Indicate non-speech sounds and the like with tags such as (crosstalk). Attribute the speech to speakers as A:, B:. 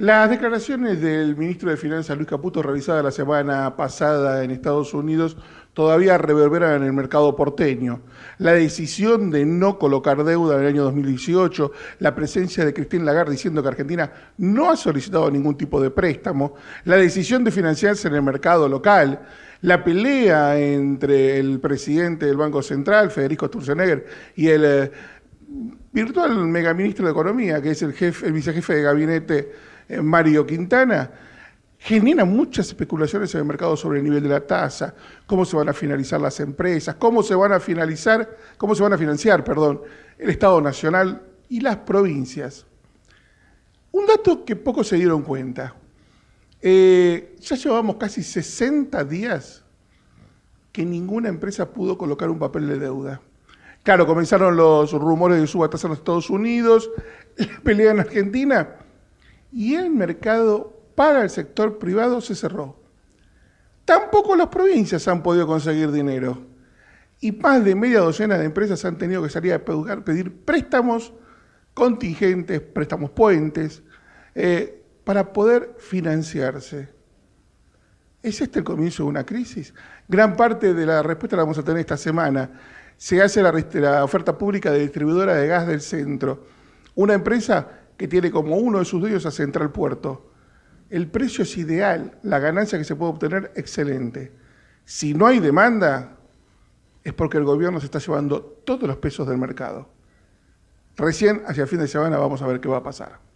A: Las declaraciones del ministro de Finanzas Luis Caputo realizadas la semana pasada en Estados Unidos todavía reverberan en el mercado porteño. La decisión de no colocar deuda en el año 2018, la presencia de Cristín Lagarde diciendo que Argentina no ha solicitado ningún tipo de préstamo, la decisión de financiarse en el mercado local, la pelea entre el presidente del Banco Central, Federico Sturzenegger, y el eh, Virtual, megaministro de Economía, que es el, jefe, el vicejefe de gabinete eh, Mario Quintana, genera muchas especulaciones en el mercado sobre el nivel de la tasa, cómo se van a finalizar las empresas, cómo se van a finalizar, cómo se van a financiar, perdón, el Estado Nacional y las provincias. Un dato que pocos se dieron cuenta. Eh, ya llevamos casi 60 días que ninguna empresa pudo colocar un papel de deuda. Claro, comenzaron los rumores de subastas en los Estados Unidos, (laughs) la pelea en Argentina y el mercado para el sector privado se cerró. Tampoco las provincias han podido conseguir dinero y más de media docena de empresas han tenido que salir a pedir préstamos contingentes, préstamos puentes, eh, para poder financiarse. ¿Es este el comienzo de una crisis? Gran parte de la respuesta la vamos a tener esta semana se hace la, oferta pública de distribuidora de gas del centro. Una empresa que tiene como uno de sus dueños a Central Puerto. El precio es ideal, la ganancia que se puede obtener, excelente. Si no hay demanda, es porque el gobierno se está llevando todos los pesos del mercado. Recién hacia fin de semana vamos a ver qué va a pasar.